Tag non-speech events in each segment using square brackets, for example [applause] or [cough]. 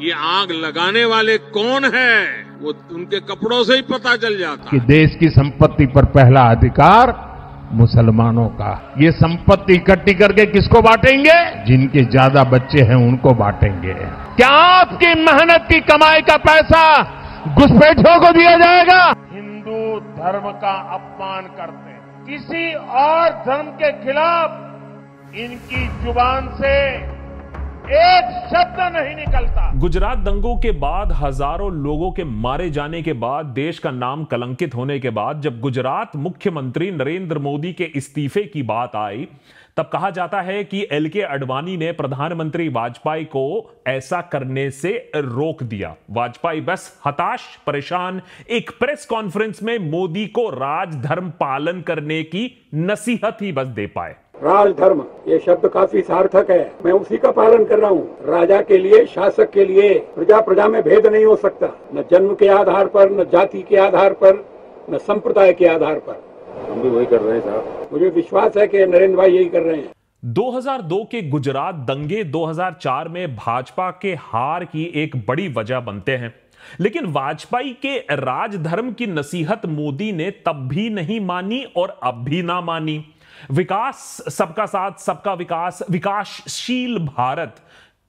ये आग लगाने वाले कौन है वो उनके कपड़ों से ही पता चल जाता कि देश की संपत्ति पर पहला अधिकार मुसलमानों का ये संपत्ति इकट्ठी करके किसको बांटेंगे जिनके ज्यादा बच्चे हैं उनको बांटेंगे क्या आपकी मेहनत की कमाई का पैसा घुसपैठियों को दिया जाएगा हिंदू धर्म का अपमान करते किसी और धर्म के खिलाफ इनकी जुबान से एक शब्द नहीं निकलता गुजरात दंगों के बाद हजारों लोगों के मारे जाने के बाद देश का नाम कलंकित होने के बाद जब गुजरात मुख्यमंत्री नरेंद्र मोदी के इस्तीफे की बात आई तब कहा जाता है कि एल के अडवाणी ने प्रधानमंत्री वाजपेयी को ऐसा करने से रोक दिया वाजपेयी बस हताश परेशान एक प्रेस कॉन्फ्रेंस में मोदी को राजधर्म पालन करने की नसीहत ही बस दे पाए राजधर्म ये शब्द काफी सार्थक है मैं उसी का पालन कर रहा हूँ राजा के लिए शासक के लिए प्रजा प्रजा में भेद नहीं हो सकता न जन्म के आधार पर न जाति के आधार पर न संप्रदाय के आधार पर हम भी वही कर रहे हैं साहब मुझे विश्वास है कि नरेंद्र भाई यही कर रहे हैं 2002 के गुजरात दंगे 2004 में भाजपा के हार की एक बड़ी वजह बनते हैं लेकिन वाजपेयी के राजधर्म की नसीहत मोदी ने तब भी नहीं मानी और अब भी ना मानी विकास सबका साथ सबका विकास विकासशील भारत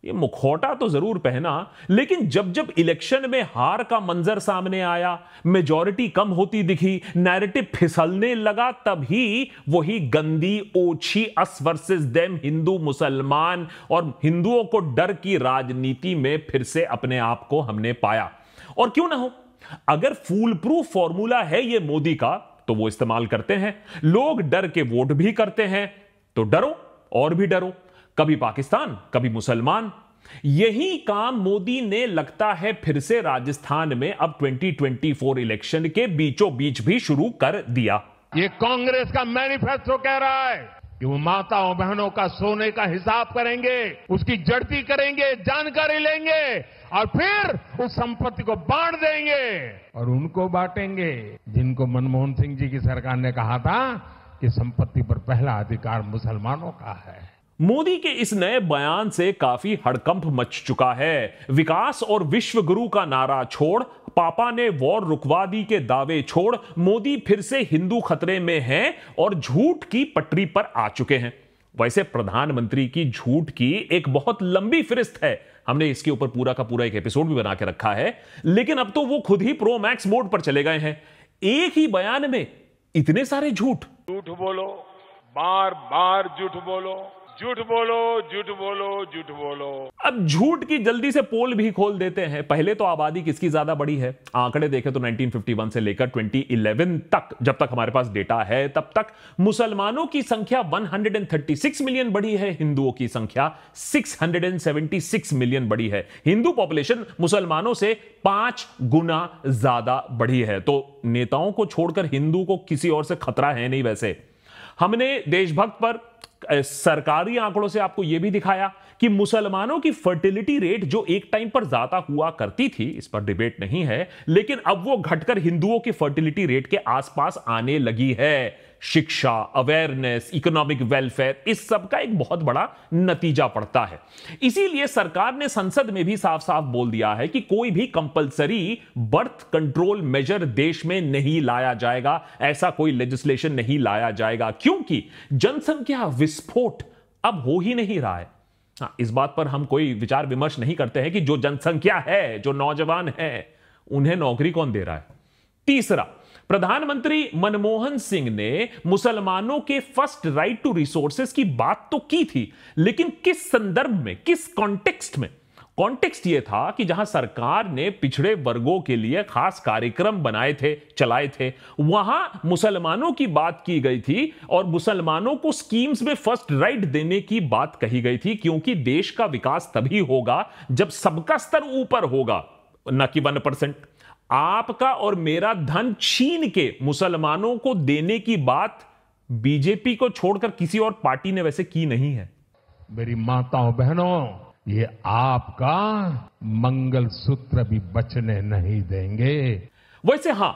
ये मुखौटा तो जरूर पहना लेकिन जब जब इलेक्शन में हार का मंजर सामने आया मेजॉरिटी कम होती दिखी नैरेटिव फिसलने लगा तभी वही गंदी ओछी अस वर्सेस देम हिंदू मुसलमान और हिंदुओं को डर की राजनीति में फिर से अपने आप को हमने पाया और क्यों ना हो अगर फूल प्रूफ फॉर्मूला है ये मोदी का तो वो इस्तेमाल करते हैं लोग डर के वोट भी करते हैं तो डरो और भी डरो कभी पाकिस्तान कभी मुसलमान यही काम मोदी ने लगता है फिर से राजस्थान में अब 2024 इलेक्शन के बीचों बीच भी शुरू कर दिया ये कांग्रेस का मैनिफेस्टो कह रहा है कि वो माताओं बहनों का सोने का हिसाब करेंगे उसकी जड़ती करेंगे जानकारी लेंगे और फिर उस संपत्ति को बांट देंगे और उनको बांटेंगे जिनको मनमोहन सिंह जी की सरकार ने कहा था कि संपत्ति पर पहला अधिकार मुसलमानों का है मोदी के इस नए बयान से काफी हड़कंप मच चुका है विकास और विश्व गुरु का नारा छोड़ पापा ने वॉर रुकवा दी के दावे छोड़ मोदी फिर से हिंदू खतरे में हैं और झूठ की पटरी पर आ चुके हैं वैसे प्रधानमंत्री की झूठ की एक बहुत लंबी फिरिस्त है हमने इसके ऊपर पूरा का पूरा एक एपिसोड भी बना के रखा है लेकिन अब तो वो खुद ही प्रो मैक्स मोड पर चले गए हैं एक ही बयान में इतने सारे झूठ झूठ बोलो बार बार झूठ बोलो झूठ बोलो झूठ बोलो झूठ बोलो अब झूठ की जल्दी से पोल भी खोल देते हैं पहले तो आबादी किसकी ज्यादा बड़ी है आंकड़े देखें तो 1951 से लेकर 2011 तक जब तक हमारे पास डेटा है तब तक मुसलमानों की संख्या 136 मिलियन बढ़ी है हिंदुओं की संख्या 676 मिलियन बढ़ी है हिंदू पॉपुलेशन मुसलमानों से पांच गुना ज्यादा बढ़ी है तो नेताओं को छोड़कर हिंदू को किसी और से खतरा है नहीं वैसे हमने देशभक्त पर सरकारी आंकड़ों से आपको यह भी दिखाया कि मुसलमानों की फर्टिलिटी रेट जो एक टाइम पर ज्यादा हुआ करती थी इस पर डिबेट नहीं है लेकिन अब वो घटकर हिंदुओं की फर्टिलिटी रेट के आसपास आने लगी है शिक्षा अवेयरनेस इकोनॉमिक वेलफेयर इस सब का एक बहुत बड़ा नतीजा पड़ता है इसीलिए सरकार ने संसद में भी साफ साफ बोल दिया है कि कोई भी कंपलसरी बर्थ कंट्रोल मेजर देश में नहीं लाया जाएगा ऐसा कोई लेजिस्लेशन नहीं लाया जाएगा क्योंकि जनसंख्या विस्फोट अब हो ही नहीं रहा है हाँ, इस बात पर हम कोई विचार विमर्श नहीं करते हैं कि जो जनसंख्या है जो नौजवान है उन्हें नौकरी कौन दे रहा है तीसरा प्रधानमंत्री मनमोहन सिंह ने मुसलमानों के फर्स्ट राइट टू रिसोर्सेस की बात तो की थी लेकिन किस संदर्भ में किस कॉन्टेक्स्ट में कॉन्टेक्स्ट ये था कि जहां सरकार ने पिछड़े वर्गों के लिए खास कार्यक्रम बनाए थे चलाए थे वहां मुसलमानों की बात की गई थी और मुसलमानों को स्कीम्स में फर्स्ट राइट देने की बात कही गई थी क्योंकि देश का विकास तभी होगा जब सबका स्तर ऊपर होगा न कि वन परसेंट आपका और मेरा धन छीन के मुसलमानों को देने की बात बीजेपी को छोड़कर किसी और पार्टी ने वैसे की नहीं है मेरी माताओं बहनों ये आपका मंगल सूत्र भी बचने नहीं देंगे वैसे हां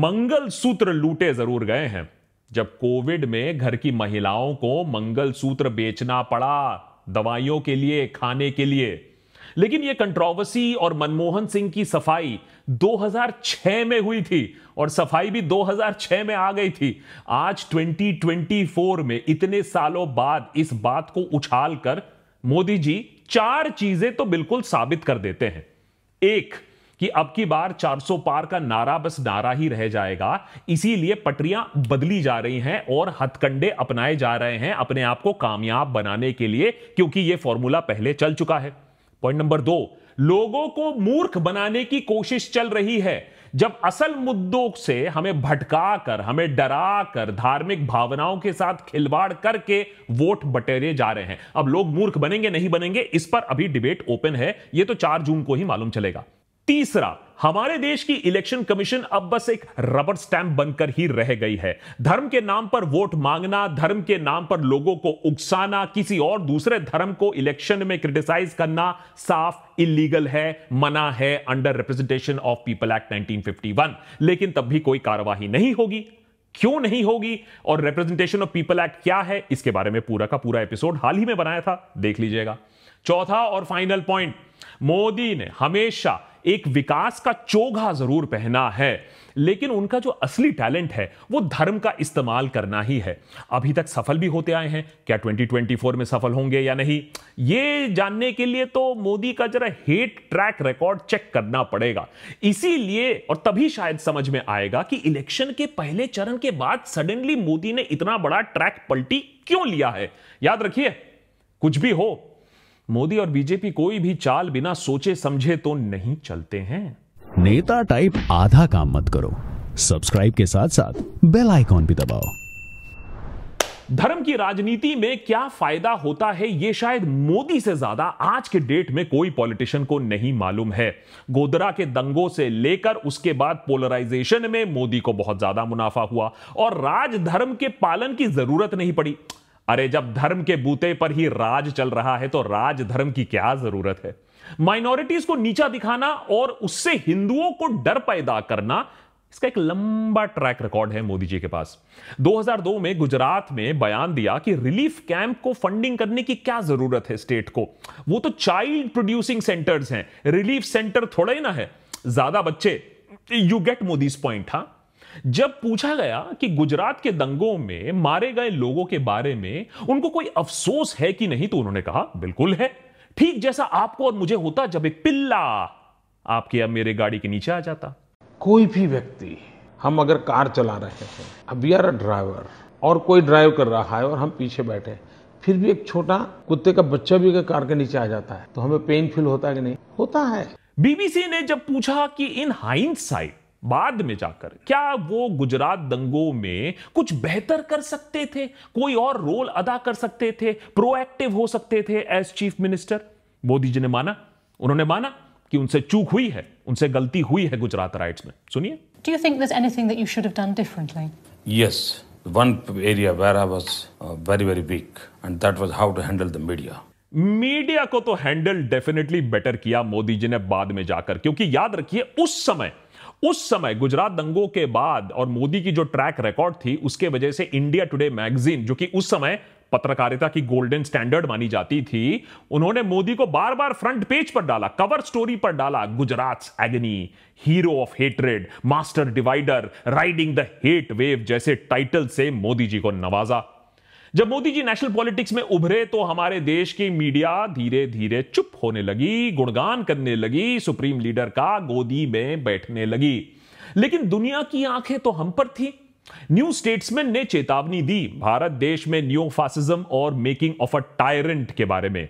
मंगल सूत्र लूटे जरूर गए हैं जब कोविड में घर की महिलाओं को मंगल सूत्र बेचना पड़ा दवाइयों के लिए खाने के लिए लेकिन यह कंट्रोवर्सी और मनमोहन सिंह की सफाई 2006 में हुई थी और सफाई भी 2006 में आ गई थी आज 2024 में इतने सालों बाद इस बात को उछाल कर मोदी जी चार चीजें तो बिल्कुल साबित कर देते हैं एक कि अब की बार 400 पार का नारा बस नारा ही रह जाएगा इसीलिए पटरियां बदली जा रही हैं और हथकंडे अपनाए जा रहे हैं अपने आप को कामयाब बनाने के लिए क्योंकि यह फॉर्मूला पहले चल चुका है पॉइंट नंबर दो लोगों को मूर्ख बनाने की कोशिश चल रही है जब असल मुद्दों से हमें भटका कर हमें डरा कर धार्मिक भावनाओं के साथ खिलवाड़ करके वोट बटेरे जा रहे हैं अब लोग मूर्ख बनेंगे नहीं बनेंगे इस पर अभी डिबेट ओपन है यह तो चार जून को ही मालूम चलेगा तीसरा हमारे देश की इलेक्शन कमीशन अब बस एक रबर स्टैंप बनकर ही रह गई है धर्म के नाम पर वोट मांगना धर्म के नाम पर लोगों को उकसाना किसी और दूसरे धर्म को इलेक्शन में क्रिटिसाइज करना साफ इलीगल है मना है under representation of people act 1951 लेकिन तब भी कोई कार्यवाही नहीं होगी क्यों नहीं होगी और रिप्रेजेंटेशन ऑफ पीपल एक्ट क्या है इसके बारे में पूरा का पूरा एपिसोड हाल ही में बनाया था देख लीजिएगा चौथा और फाइनल पॉइंट मोदी ने हमेशा एक विकास का चोघा जरूर पहना है लेकिन उनका जो असली टैलेंट है वो धर्म का इस्तेमाल करना ही है अभी तक सफल भी होते आए हैं क्या 2024 में सफल होंगे या नहीं ये जानने के लिए तो मोदी का जरा हेट ट्रैक रिकॉर्ड चेक करना पड़ेगा इसीलिए और तभी शायद समझ में आएगा कि इलेक्शन के पहले चरण के बाद सडनली मोदी ने इतना बड़ा ट्रैक पलटी क्यों लिया है याद रखिए कुछ भी हो मोदी और बीजेपी कोई भी चाल बिना सोचे समझे तो नहीं चलते हैं नेता टाइप आधा काम मत करो सब्सक्राइब के साथ साथ बेल आइकॉन भी दबाओ धर्म की राजनीति में क्या फायदा होता है यह शायद मोदी से ज्यादा आज के डेट में कोई पॉलिटिशियन को नहीं मालूम है गोदरा के दंगों से लेकर उसके बाद पोलराइजेशन में मोदी को बहुत ज्यादा मुनाफा हुआ और राजधर्म के पालन की जरूरत नहीं पड़ी अरे जब धर्म के बूते पर ही राज चल रहा है तो राज धर्म की क्या जरूरत है माइनॉरिटीज को नीचा दिखाना और उससे हिंदुओं को डर पैदा करना इसका एक लंबा ट्रैक रिकॉर्ड है मोदी जी के पास 2002 में गुजरात में बयान दिया कि रिलीफ कैंप को फंडिंग करने की क्या जरूरत है स्टेट को वो तो चाइल्ड प्रोड्यूसिंग सेंटर्स हैं रिलीफ सेंटर थोड़ा ही ना है ज्यादा बच्चे यू गेट मोदीज पॉइंट हाँ जब पूछा गया कि गुजरात के दंगों में मारे गए लोगों के बारे में उनको कोई अफसोस है कि नहीं तो उन्होंने कहा बिल्कुल है ठीक जैसा आपको और मुझे होता जब एक पिल्ला आपके या मेरे गाड़ी के नीचे आ जाता कोई भी व्यक्ति हम अगर कार चला रहे हैं अब वी आर अ ड्राइवर और कोई ड्राइव कर रहा है और हम पीछे बैठे फिर भी एक छोटा कुत्ते का बच्चा भी अगर कार के नीचे आ जाता है तो हमें पेन फील होता है कि नहीं होता है बीबीसी ने जब पूछा कि इन साइट बाद में जाकर क्या वो गुजरात दंगों में कुछ बेहतर कर सकते थे कोई और रोल अदा कर सकते थे प्रोएक्टिव हो सकते थे as chief minister Modi ji ने माना उन्होंने माना कि उनसे चूक हुई है उनसे गलती हुई है गुजरात राइट्स में सुनिए do you think anything that you should have done differently yes one area where I was very very weak and that was how to handle the media media को तो हैंडल डेफिनेटली बेटर किया मोदी जी ने बाद में जाकर क्योंकि याद रखिए उस समय उस समय गुजरात दंगों के बाद और मोदी की जो ट्रैक रिकॉर्ड थी उसके वजह से इंडिया टुडे मैगजीन जो कि उस समय पत्रकारिता की गोल्डन स्टैंडर्ड मानी जाती थी उन्होंने मोदी को बार बार फ्रंट पेज पर डाला कवर स्टोरी पर डाला Gujarat agony hero of hatred master divider riding the hate wave जैसे टाइटल से मोदी जी को नवाजा जब मोदी जी नेशनल पॉलिटिक्स में उभरे तो हमारे देश की मीडिया धीरे धीरे चुप होने लगी गुणगान करने लगी सुप्रीम लीडर का गोदी में बैठने लगी लेकिन दुनिया की आंखें तो हम पर थी न्यू स्टेट्समैन ने चेतावनी दी भारत देश में न्यू फासिज्म और मेकिंग ऑफ अ टायरेंट के बारे में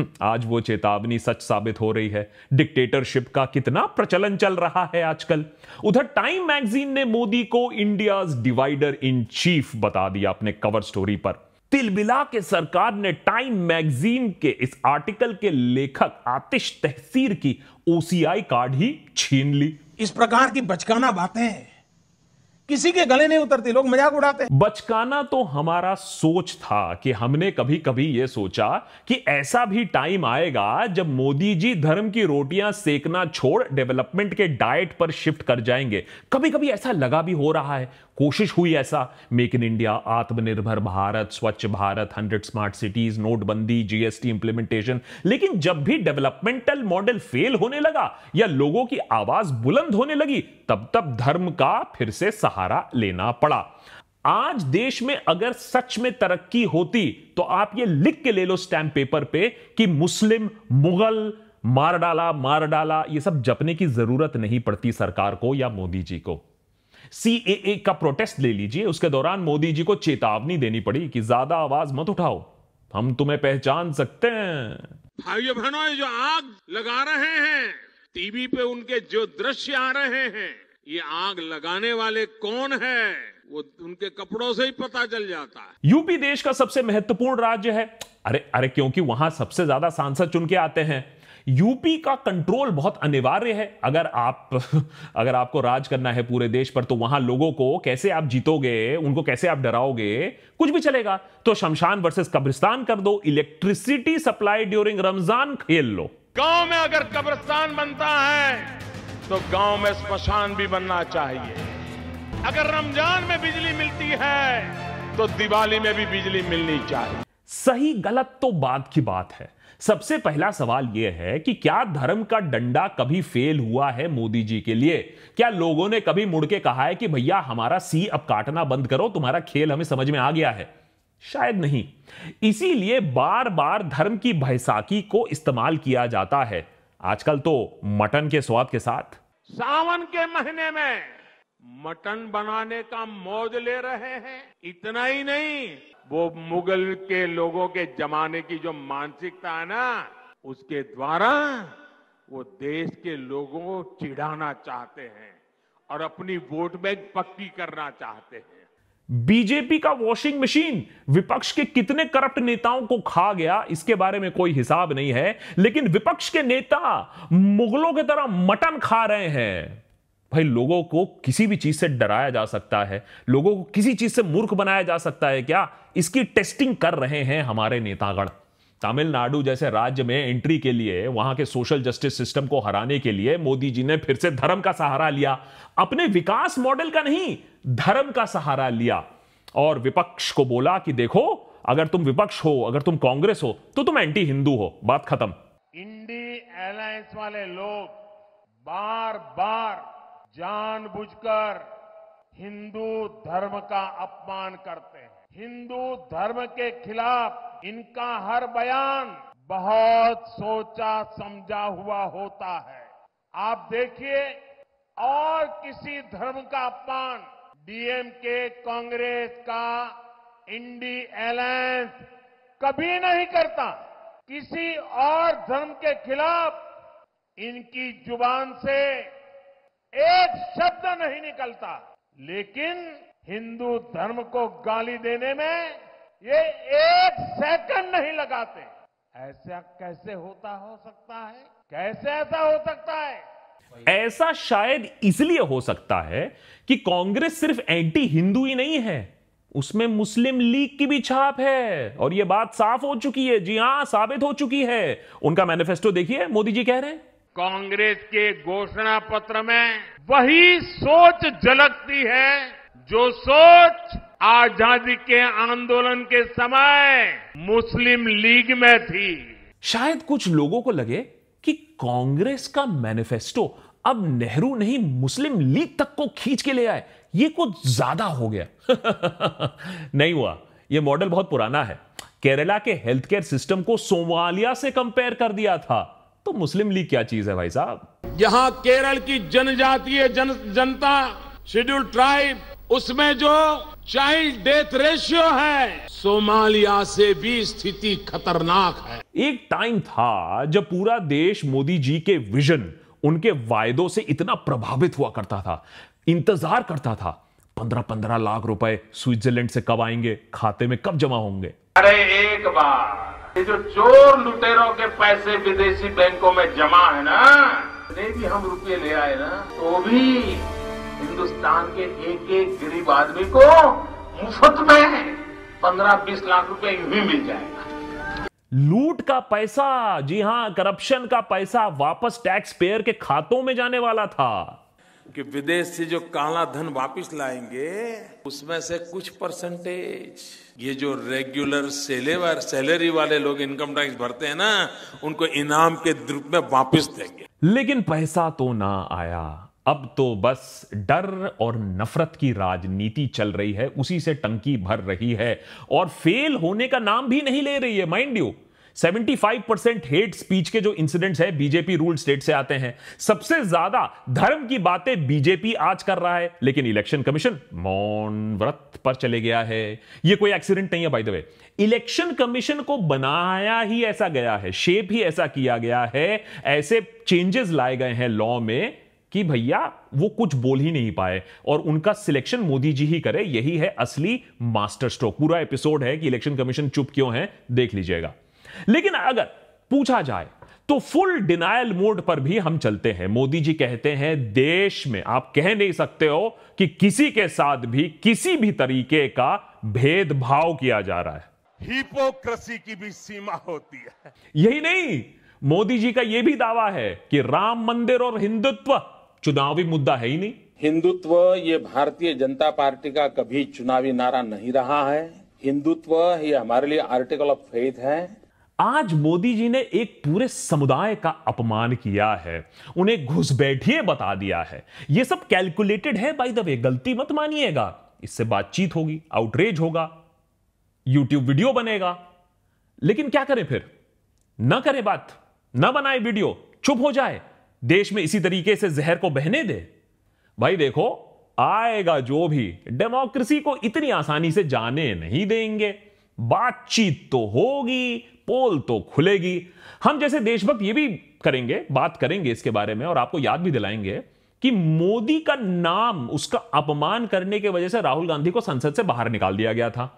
[laughs] आज वो चेतावनी सच साबित हो रही है डिक्टेटरशिप का कितना प्रचलन चल रहा है आजकल उधर टाइम मैगजीन ने मोदी को इंडिया डिवाइडर इन चीफ बता दिया अपने कवर स्टोरी पर तिलबिला के सरकार ने टाइम मैगजीन के इस आर्टिकल के लेखक आतिश तहसीर की ओसीआई कार्ड ही छीन ली इस प्रकार की बचकाना बातें किसी के गले नहीं उतरती लोग मजाक उड़ाते हैं बचकाना तो हमारा सोच था कि हमने कभी कभी यह सोचा कि ऐसा भी टाइम आएगा जब मोदी जी धर्म की रोटियां सेकना छोड़ डेवलपमेंट के डाइट पर शिफ्ट कर जाएंगे कभी कभी ऐसा लगा भी हो रहा है कोशिश हुई ऐसा मेक इन इंडिया आत्मनिर्भर भारत स्वच्छ भारत हंड्रेड स्मार्ट सिटीज नोटबंदी जीएसटी इंप्लीमेंटेशन लेकिन जब भी डेवलपमेंटल मॉडल फेल होने लगा या लोगों की आवाज बुलंद होने लगी तब तब धर्म का फिर से सहारा लेना पड़ा आज देश में अगर सच में तरक्की होती तो आप ये लिख के ले लो स्टैंप पेपर पे कि मुस्लिम मुगल मार डाला मार डाला ये सब जपने की जरूरत नहीं पड़ती सरकार को या मोदी जी को सीएए का प्रोटेस्ट ले लीजिए उसके दौरान मोदी जी को चेतावनी देनी पड़ी कि ज्यादा आवाज मत उठाओ हम तुम्हें पहचान सकते हैं भाइयों बहनों जो आग लगा रहे हैं टीवी पे उनके जो दृश्य आ रहे हैं ये आग लगाने वाले कौन है वो उनके कपड़ों से ही पता चल जाता है यूपी देश का सबसे महत्वपूर्ण राज्य है अरे अरे क्योंकि वहां सबसे ज्यादा सांसद चुन के आते हैं यूपी का कंट्रोल बहुत अनिवार्य है अगर आप [laughs] अगर आपको राज करना है पूरे देश पर तो वहां लोगों को कैसे आप जीतोगे उनको कैसे आप डराओगे कुछ भी चलेगा तो शमशान वर्सेस कब्रिस्तान कर दो इलेक्ट्रिसिटी सप्लाई ड्यूरिंग रमजान खेल लो गांव में अगर कब्रिस्तान बनता है तो गांव में स्मशान भी बनना चाहिए अगर रमजान में बिजली मिलती है तो दिवाली में भी बिजली मिलनी चाहिए सही गलत तो बाद की बात है सबसे पहला सवाल यह है कि क्या धर्म का डंडा कभी फेल हुआ है मोदी जी के लिए क्या लोगों ने कभी मुड़ के कहा है कि भैया हमारा सी अब काटना बंद करो तुम्हारा खेल हमें समझ में आ गया है शायद नहीं इसीलिए बार बार धर्म की भैसाखी को इस्तेमाल किया जाता है आजकल तो मटन के स्वाद के साथ सावन के महीने में मटन बनाने का मौज ले रहे हैं इतना ही नहीं वो मुगल के लोगों के जमाने की जो मानसिकता है ना उसके द्वारा वो देश के लोगों को चिढ़ाना चाहते हैं और अपनी वोट बैंक पक्की करना चाहते हैं बीजेपी का वॉशिंग मशीन विपक्ष के कितने करप्ट नेताओं को खा गया इसके बारे में कोई हिसाब नहीं है लेकिन विपक्ष के नेता मुगलों की तरह मटन खा रहे हैं भाई लोगों को किसी भी चीज से डराया जा सकता है लोगों को किसी चीज से मूर्ख बनाया जा सकता है क्या इसकी टेस्टिंग कर रहे हैं हमारे नेतागण तमिलनाडु जैसे राज्य में एंट्री के लिए वहां के सोशल जस्टिस सिस्टम को हराने के लिए मोदी जी ने फिर से धर्म का सहारा लिया अपने विकास मॉडल का नहीं धर्म का सहारा लिया और विपक्ष को बोला कि देखो अगर तुम विपक्ष हो अगर तुम कांग्रेस हो तो तुम एंटी हिंदू हो बात खत्म इंडी एलायंस वाले लोग बार बार जानबूझकर हिंदू धर्म का अपमान करते हैं हिंदू धर्म के खिलाफ इनका हर बयान बहुत सोचा समझा हुआ होता है आप देखिए और किसी धर्म का अपमान डीएमके कांग्रेस का इंडी एलायंस कभी नहीं करता किसी और धर्म के खिलाफ इनकी जुबान से एक शब्द नहीं निकलता लेकिन हिंदू धर्म को गाली देने में ये एक सेकंड नहीं लगाते ऐसा कैसे होता हो सकता है कैसे ऐसा हो सकता है ऐसा शायद इसलिए हो सकता है कि कांग्रेस सिर्फ एंटी हिंदू ही नहीं है उसमें मुस्लिम लीग की भी छाप है और यह बात साफ हो चुकी है जी हां साबित हो चुकी है उनका मैनिफेस्टो देखिए मोदी जी कह रहे हैं कांग्रेस के घोषणा पत्र में वही सोच झलकती है जो सोच आजादी के आंदोलन के समय मुस्लिम लीग में थी शायद कुछ लोगों को लगे कि कांग्रेस का मैनिफेस्टो अब नेहरू नहीं मुस्लिम लीग तक को खींच के ले आए ये कुछ ज्यादा हो गया [laughs] नहीं हुआ ये मॉडल बहुत पुराना है केरला के हेल्थ केयर सिस्टम को सोमालिया से कंपेयर कर दिया था तो मुस्लिम लीग क्या चीज है भाई साहब यहाँ केरल की जनजातीय जन, जनता शेड्यूल ट्राइब उसमें जो चाइल्ड डेथ रेशियो है सोमालिया से भी स्थिति खतरनाक है एक टाइम था जब पूरा देश मोदी जी के विजन उनके वायदों से इतना प्रभावित हुआ करता था इंतजार करता था पंद्रह पंद्रह लाख रुपए स्विट्जरलैंड से कब आएंगे खाते में कब जमा होंगे अरे एक बार ये जो चोर लुटेरों के पैसे विदेशी बैंकों में जमा है ना जितने भी हम रुपये ले आए ना तो भी हिंदुस्तान के एक एक गरीब आदमी को मुफ्त में पंद्रह बीस लाख रुपए यू ही मिल जाएगा लूट का पैसा जी हां करप्शन का पैसा वापस टैक्स पेयर के खातों में जाने वाला था कि विदेश से जो काला धन वापस लाएंगे उसमें से कुछ परसेंटेज ये जो रेगुलर सेलेवर सैलरी वाले लोग इनकम टैक्स भरते हैं ना उनको इनाम के रूप में वापस देंगे लेकिन पैसा तो ना आया अब तो बस डर और नफरत की राजनीति चल रही है उसी से टंकी भर रही है और फेल होने का नाम भी नहीं ले रही है mind you 75 percent hate speech के जो इंसिडेंट्स है बीजेपी रूल स्टेट से आते हैं सबसे ज्यादा धर्म की बातें बीजेपी आज कर रहा है लेकिन इलेक्शन कमीशन मौन व्रत पर चले गया है यह कोई एक्सीडेंट नहीं है by the way election commission को बनाया ही ऐसा गया है शेप ही ऐसा किया गया है ऐसे चेंजेस लाए गए हैं लॉ में कि भैया वो कुछ बोल ही नहीं पाए और उनका सिलेक्शन मोदी जी ही करे यही है असली मास्टर स्ट्रोक पूरा एपिसोड है कि इलेक्शन कमीशन चुप क्यों है देख लीजिएगा लेकिन अगर पूछा जाए तो फुल डिनायल मोड पर भी हम चलते हैं मोदी जी कहते हैं देश में आप कह नहीं सकते हो कि किसी के साथ भी किसी भी तरीके का भेदभाव किया जा रहा है हिपोक्रेसी की भी सीमा होती है यही नहीं मोदी जी का यह भी दावा है कि राम मंदिर और हिंदुत्व चुनावी मुद्दा है ही नहीं हिंदुत्व ये भारतीय जनता पार्टी का कभी चुनावी नारा नहीं रहा है हिंदुत्व ये हमारे लिए आर्टिकल ऑफ फेथ है आज मोदी जी ने एक पूरे समुदाय का अपमान किया है उन्हें घुस बैठिए बता दिया है ये सब कैलकुलेटेड है बाय द वे गलती मत मानिएगा इससे बातचीत होगी आउटरेज होगा यूट्यूब वीडियो बनेगा लेकिन क्या करें फिर ना करें बात ना बनाए वीडियो चुप हो जाए देश में इसी तरीके से जहर को बहने दे भाई देखो आएगा जो भी डेमोक्रेसी को इतनी आसानी से जाने नहीं देंगे बातचीत तो होगी पोल तो खुलेगी हम जैसे देशभक्त ये भी करेंगे बात करेंगे इसके बारे में और आपको याद भी दिलाएंगे कि मोदी का नाम उसका अपमान करने की वजह से राहुल गांधी को संसद से बाहर निकाल दिया गया था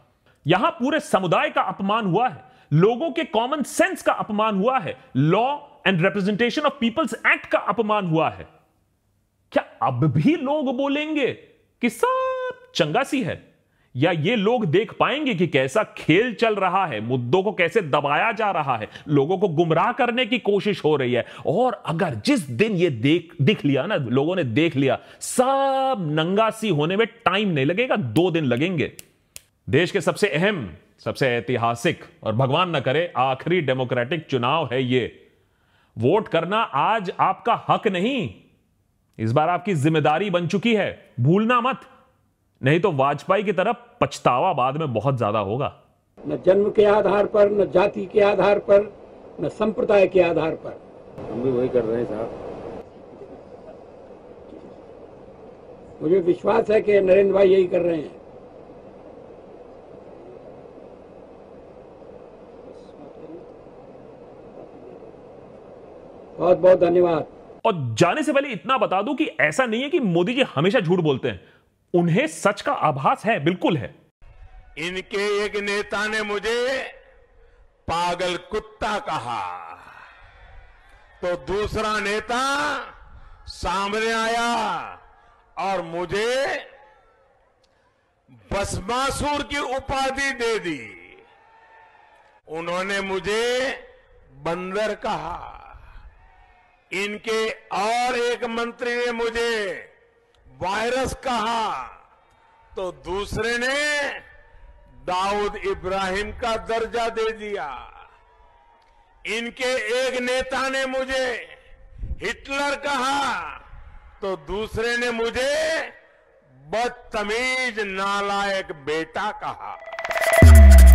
यहां पूरे समुदाय का अपमान हुआ है लोगों के कॉमन सेंस का अपमान हुआ है law and representation of people's act का अपमान हुआ है क्या अब भी लोग बोलेंगे कि सब चंगा सी है या ये लोग देख पाएंगे कि कैसा खेल चल रहा है मुद्दों को कैसे दबाया जा रहा है लोगों को गुमराह करने की कोशिश हो रही है और अगर जिस दिन ये देख दिख लिया ना लोगों ने देख लिया सब नंगासी होने में टाइम नहीं लगेगा दो दिन लगेंगे देश के सबसे अहम सबसे ऐतिहासिक और भगवान ना करे आखिरी डेमोक्रेटिक चुनाव है ये वोट करना आज आपका हक नहीं इस बार आपकी जिम्मेदारी बन चुकी है भूलना मत नहीं तो वाजपेयी की तरफ पछतावा बाद में बहुत ज्यादा होगा न जन्म के आधार पर न जाति के आधार पर न संप्रदाय के आधार पर हम भी वही कर रहे हैं साहब मुझे विश्वास है कि नरेंद्र भाई यही कर रहे हैं बहुत बहुत धन्यवाद और जाने से पहले इतना बता दूं कि ऐसा नहीं है कि मोदी जी हमेशा झूठ बोलते हैं उन्हें सच का आभास है बिल्कुल है इनके एक नेता ने मुझे पागल कुत्ता कहा तो दूसरा नेता सामने आया और मुझे बसमासुर की उपाधि दे दी उन्होंने मुझे बंदर कहा इनके और एक मंत्री ने मुझे वायरस कहा तो दूसरे ने दाऊद इब्राहिम का दर्जा दे दिया इनके एक नेता ने मुझे हिटलर कहा तो दूसरे ने मुझे बदतमीज नालायक बेटा कहा